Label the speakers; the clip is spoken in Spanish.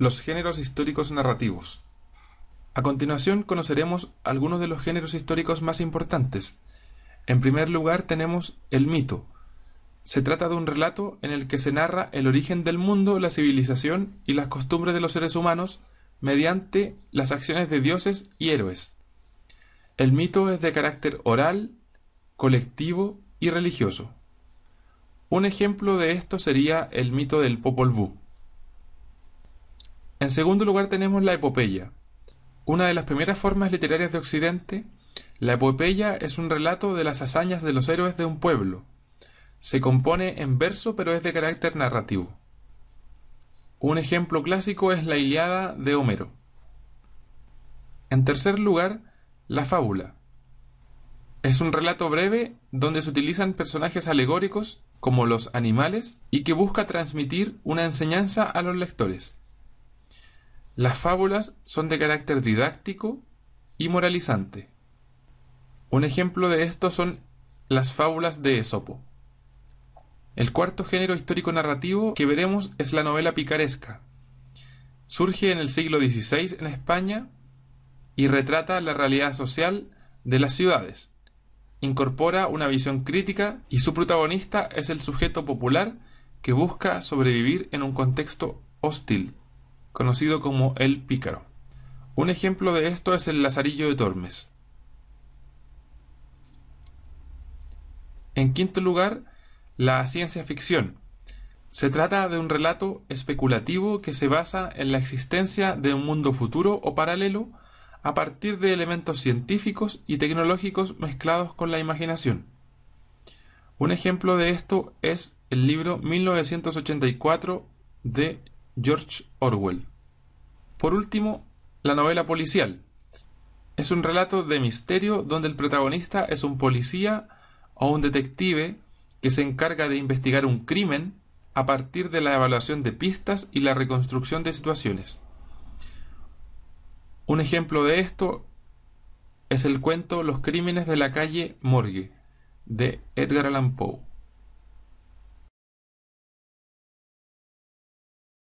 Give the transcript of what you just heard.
Speaker 1: Los géneros históricos narrativos. A continuación conoceremos algunos de los géneros históricos más importantes. En primer lugar tenemos el mito. Se trata de un relato en el que se narra el origen del mundo, la civilización y las costumbres de los seres humanos mediante las acciones de dioses y héroes. El mito es de carácter oral, colectivo y religioso. Un ejemplo de esto sería el mito del Popol Vuh. En segundo lugar tenemos la epopeya. Una de las primeras formas literarias de Occidente, la epopeya es un relato de las hazañas de los héroes de un pueblo. Se compone en verso pero es de carácter narrativo. Un ejemplo clásico es la Iliada de Homero. En tercer lugar, la fábula. Es un relato breve donde se utilizan personajes alegóricos como los animales y que busca transmitir una enseñanza a los lectores. Las fábulas son de carácter didáctico y moralizante. Un ejemplo de esto son las fábulas de Esopo. El cuarto género histórico narrativo que veremos es la novela picaresca. Surge en el siglo XVI en España y retrata la realidad social de las ciudades. Incorpora una visión crítica y su protagonista es el sujeto popular que busca sobrevivir en un contexto hostil conocido como El Pícaro. Un ejemplo de esto es el Lazarillo de Tormes. En quinto lugar, la ciencia ficción. Se trata de un relato especulativo que se basa en la existencia de un mundo futuro o paralelo a partir de elementos científicos y tecnológicos mezclados con la imaginación. Un ejemplo de esto es el libro 1984 de George Orwell. Por último, la novela policial. Es un relato de misterio donde el protagonista es un policía o un detective que se encarga de investigar un crimen a partir de la evaluación de pistas y la reconstrucción de situaciones. Un ejemplo de esto es el cuento Los crímenes de la calle Morgue de Edgar Allan Poe.